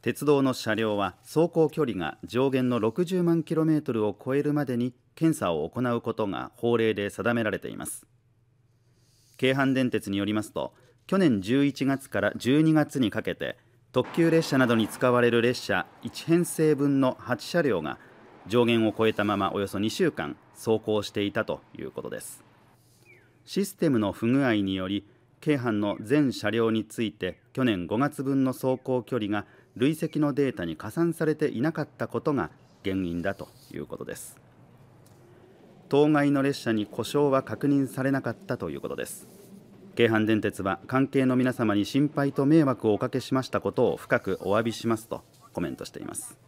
鉄道の車両は走行距離が上限の60万 km を超えるまでに検査を行うことが法令で定められています京阪電鉄によりますと去年11月から12月にかけて特急列車などに使われる列車1編成分の8車両が上限を超えたままおよそ2週間走行していたということですシステムの不具合により京阪の全車両について去年5月分の走行距離が累積のデータに加算されていなかったことが原因だということです当該の列車に故障は確認されなかったということです京阪電鉄は関係の皆様に心配と迷惑をおかけしましたことを深くお詫びしますとコメントしています